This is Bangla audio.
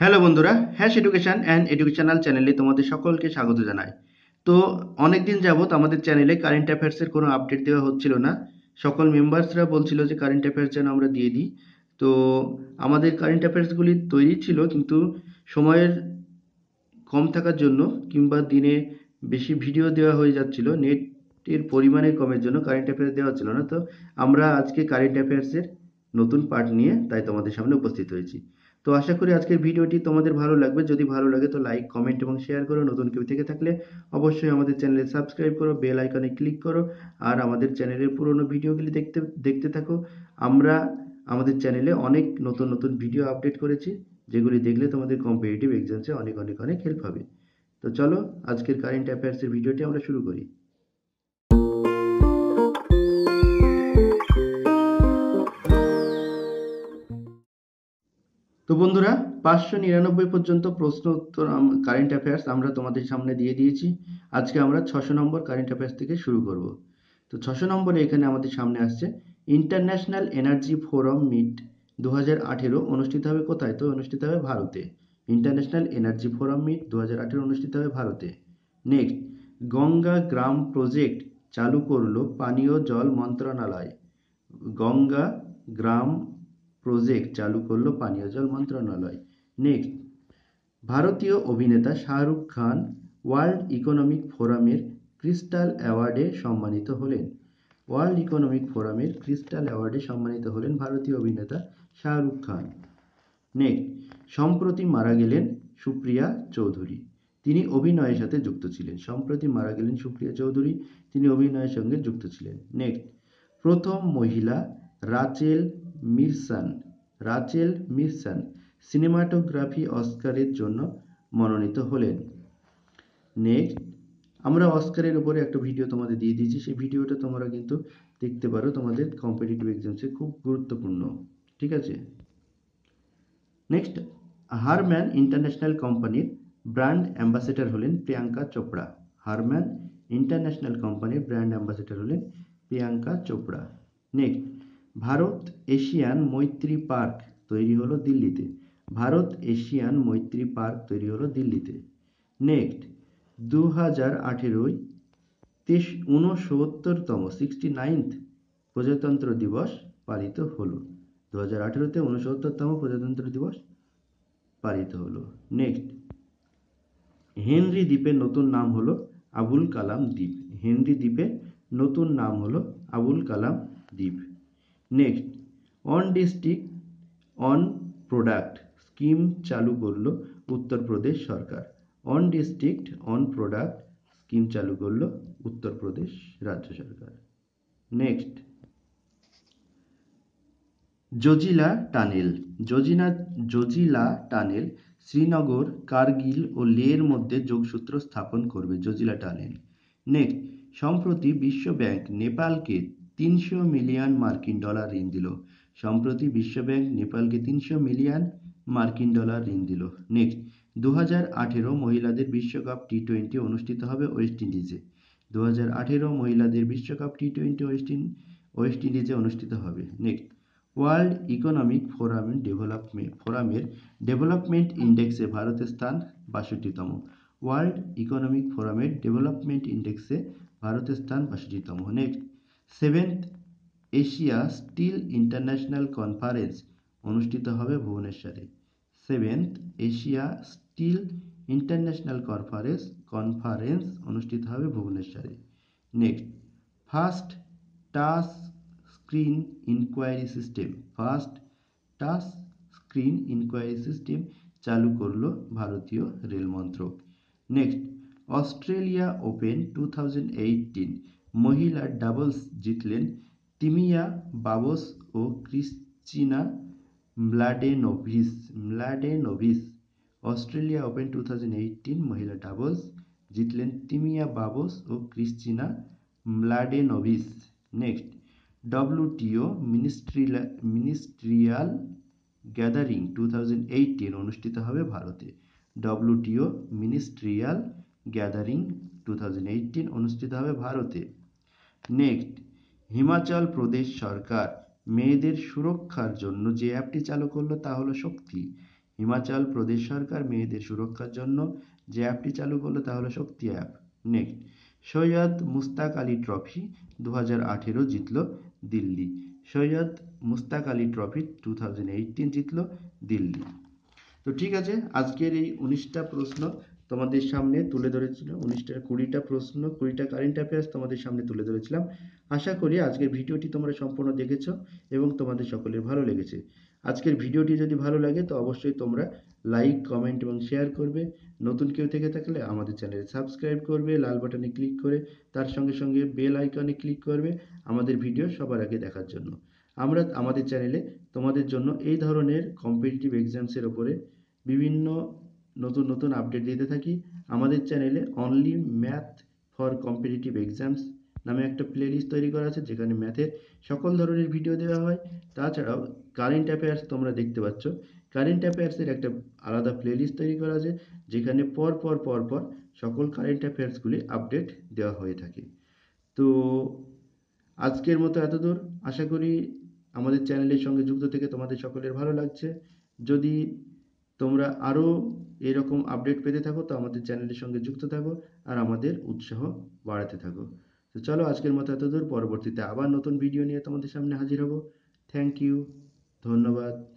হ্যালো বন্ধুরা হ্যাশ এডুকেশান অ্যান্ড এডুকেশনাল চ্যানেলে তোমাদের সকলকে স্বাগত জানাই তো অনেক দিন যাবৎ আমাদের চ্যানেলে কারেন্ট অ্যাফেয়ার্সের কোনো আপডেট দেওয়া হচ্ছিল না সকল মেম্বার্সরা বলছিল যে কারেন্ট অ্যাফেয়ার্স যেন আমরা দিয়ে দিই তো আমাদের কারেন্ট অ্যাফেয়ার্সগুলি তৈরি ছিল কিন্তু সময়ের কম থাকার জন্য কিংবা দিনে বেশি ভিডিও দেওয়া হয়ে যাচ্ছিল নেটের পরিমাণের কমের জন্য কারেন্ট অ্যাফেয়ার্স দেওয়া ছিল না তো আমরা আজকে কারেন্ট অ্যাফেয়ার্সের নতুন পার্ট নিয়ে তাই তোমাদের সামনে উপস্থিত হয়েছি তো আশা করি আজকের ভিডিওটি তোমাদের ভালো লাগবে যদি ভালো লাগে তো লাইক কমেন্ট এবং শেয়ার করো নতুন কেউ থেকে থাকলে অবশ্যই আমাদের চ্যানেলে সাবস্ক্রাইব করো বেল আইকনে ক্লিক করো আর আমাদের চ্যানেলের পুরনো ভিডিওগুলি দেখতে দেখতে থাকো আমরা আমাদের চ্যানেলে অনেক নতুন নতুন ভিডিও আপডেট করেছি যেগুলি দেখলে তোমাদের কম্পিটিটিভ এক্সামসে অনেক অনেক অনেক হেল্প হবে তো চলো আজকের কারেন্ট অ্যাফেয়ার্সের ভিডিওটি আমরা শুরু করি তো বন্ধুরা পাঁচশো নিরানব্বই পর্যন্ত প্রশ্ন উত্তর কারেন্ট অ্যাফেয়ার্স আমরা তোমাদের সামনে দিয়ে দিয়েছি আজকে আমরা ছশো নম্বর কারেন্ট অ্যাফেয়ার্স থেকে শুরু করব তো ছশো নম্বরে এখানে আমাদের সামনে আসছে ইন্টারন্যাশনাল এনার্জি ফোরাম মিট দু হাজার আঠেরো অনুষ্ঠিত হবে কোথায় তো অনুষ্ঠিত হবে ভারতে ইন্টারন্যাশনাল এনার্জি ফোরাম মিট দু হাজার আঠেরো অনুষ্ঠিত হবে ভারতে নেক্সট গঙ্গা গ্রাম প্রজেক্ট চালু করলো পানীয় জল মন্ত্রণালয় গঙ্গা গ্রাম প্রজেক্ট চালু করলো পানীয় জল মন্ত্রণালয় নেক্সট ভারতীয় অভিনেতা শাহরুখ খান ওয়ার্ল্ড ইকোনমিক ফোরামের ক্রিস্টাল অ্যাওয়ার্ডে সম্মানিত হলেন ওয়ার্ল্ড ইকোনমিক ফোরামের ক্রিস্টাল অ্যাওয়ার্ডে সম্মানিত হলেন ভারতীয় অভিনেতা শাহরুখ খান নেক্সট সম্প্রতি মারা গেলেন সুপ্রিয়া চৌধুরী তিনি অভিনয়ের সাথে যুক্ত ছিলেন সম্প্রতি মারা গেলেন সুপ্রিয়া চৌধুরী তিনি অভিনয়ের সঙ্গে যুক্ত ছিলেন নেক্সট প্রথম মহিলা Rachel Morrison Rachel Morrison cinematography অস্কারের জন্য মনোনীত হলেন নেক্সট আমরা অস্কারের উপরে একটা ভিডিও তোমাদের দিয়ে দিয়েছি সেই ভিডিওটা তোমরা কিন্তু দেখতে পারো তোমাদের কম্পিটিটিভ এক্সামসে খুব গুরুত্বপূর্ণ ঠিক আছে নেক্সট হারম্যান ইন্টারন্যাশনাল কোম্পানির ব্র্যান্ড অ্যাম্বাসেডর হলেন প্রিয়াঙ্কা চোপড়া হারম্যান ইন্টারন্যাশনাল কোম্পানির ব্র্যান্ড অ্যাম্বাসেডর হলেন প্রিয়াঙ্কা চোপড়া নেক্সট ভারত এশিয়ান মৈত্রী পার্ক তৈরি হলো দিল্লিতে ভারত এশিয়ান মৈত্রী পার্ক তৈরি হলো দিল্লিতে নেক্সট দু হাজার আঠেরোই তেস তম সিক্সটি নাইনথ প্রজাতন্ত্র দিবস পালিত হলো দু হাজার আঠেরোতে ঊনসত্তরতম প্রজাতন্ত্র দিবস পালিত হলো নেক্সট হেনরি দ্বীপের নতুন নাম হলো আবুল কালাম দ্বীপ হেনরি দ্বীপের নতুন নাম হলো আবুল কালাম দ্বীপ next one district one product scheme চালু করলো উত্তরপ্রদেশ সরকার one district one product scheme চালু করলো উত্তরপ্রদেশ রাজ্য সরকার next Zojila tunnel Zojila Zojila tunnel Srinagar Kargil ও লের মধ্যে যোগসূত্র স্থাপন করবে জজিলা টানেল নেক্সট সম্প্রতি বিশ্বব্যাংক নেপালকে তিনশো মিলিয়ন মার্কিন ডলার ঋণ দিল সম্প্রতি বিশ্বব্যাংক নেপালকে তিনশো মিলিয়ন মার্কিন ডলার ঋণ দিল নেক্সট দু হাজার আঠেরো মহিলাদের বিশ্বকাপ টি টোয়েন্টি অনুষ্ঠিত হবে ওয়েস্ট ইন্ডিজে দু হাজার আঠেরো মহিলাদের বিশ্বকাপ টি টোয়েন্টি ওয়েস্ট ওয়েস্ট ইন্ডিজে অনুষ্ঠিত হবে next world economic forum development ফোরামের ডেভেলপমেন্ট ইন্ডেক্সে ভারতের স্থান বাষট্টিতম ওয়ার্ল্ড ইকোনমিক ফোরামের ডেভেলপমেন্ট ইন্ডেক্সে ভারতের স্থান বাষট্টিতম next seventh Asia steel international conference অনুষ্ঠিত হবে ভুবনেশ্বরে seventh Asia steel international conference conference অনুষ্ঠিত হবে ভুবনেশ্বরে next first touch screen inquiry system first touch screen inquiry system চালু করলো ভারতীয় রেল মন্ত্রক next Australia Open two thousand eighteen মহিলা ডাবলস জিতলেন তিমিয়া বাবস ও Kristina Mladenovic Mladenovic Australia Open two thousand মহিলা ডাবলস জিতলেন তিমিয়া বাবস ও Kristina Mladenovic next WTO ministerial ministerial gathering two thousand অনুষ্ঠিত হবে ভারতে WTO ministerial gathering two thousand অনুষ্ঠিত হবে ভারতে নেক্সট হিমাচল প্রদেশ সরকার মেয়েদের সুরক্ষার জন্য যে অ্যাপটি চালু করলো তা হলো শক্তি হিমাচল প্রদেশ সরকার মেয়েদের সুরক্ষার জন্য যে অ্যাপটি চালু করলো তা হলো Shakti app next Syed Mushtaq Ali Trophy দু হাজার আঠেরো জিতল Delhi Syed Mushtaq Ali Trophy two thousand eighteen জিতল দিল্লি তো ঠিক আছে আজকের এই উনিশটা প্রশ্ন তোমাদের সামনে তুলে ধরেছিলাম উনিশটা কুড়িটা প্রশ্ন কুড়িটা কারেন্ট অ্যাফেয়ার্স তোমাদের সামনে তুলে ধরেছিলাম আশা করি আজকের ভিডিওটি তোমরা সম্পূর্ণ দেখেছ এবং তোমাদের সকলের ভালো লেগেছে আজকের ভিডিওটি যদি ভালো লাগে তো অবশ্যই তোমরা লাইক কমেন্ট এবং শেয়ার করবে নতুন কেউ থেকে থাকলে আমাদের চ্যানেল সাবস্ক্রাইব করবে লাল বাটনে ক্লিক করে তার সঙ্গে সঙ্গে বেল আইকনে ক্লিক করবে আমাদের ভিডিও সবার আগে দেখার জন্য আমরা আমাদের চ্যানেলে তোমাদের জন্য এই ধরনের কম্পিটিটিভ এক্সামসের ওপরে বিভিন্ন নতুন নতুন আপডেট দিতে থাকি আমাদের চ্যানেলে only math for competitive exams নামে একটা প্লেলিস্ট তৈরি করা আছে যেখানে ম্যাথের সকল ধরনের ভিডিও দেওয়া হয় তাছাড়াও কারেন্ট অ্যাফেয়ার্স তোমরা দেখতে পাচ্ছ কারেন্ট অ্যাফেয়ার্সের একটা আলাদা প্লেলিস্ট তৈরি করা আছে যেখানে পর পর পর পর সকল কারেন্ট অ্যাফেয়ার্সগুলি আপডেট দেওয়া হয়ে থাকে তো আজকের মতো এতদূর আশা করি আমাদের চ্যানেলের সঙ্গে যুক্ত থেকে তোমাদের সকলের ভালো লাগছে যদি তোমরা আরও এরকম আপডেট পেতে থাকো তো আমাদের চ্যানেলের সঙ্গে যুক্ত থাকো আর আমাদের উৎসাহ বাড়াতে থাকো তো চলো আজকের মতো এতদূর পরবর্তীতে আবার নতুন ভিডিও নিয়ে তোমাদের সামনে হাজির হব থ্যাংক ইউ ধন্যবাদ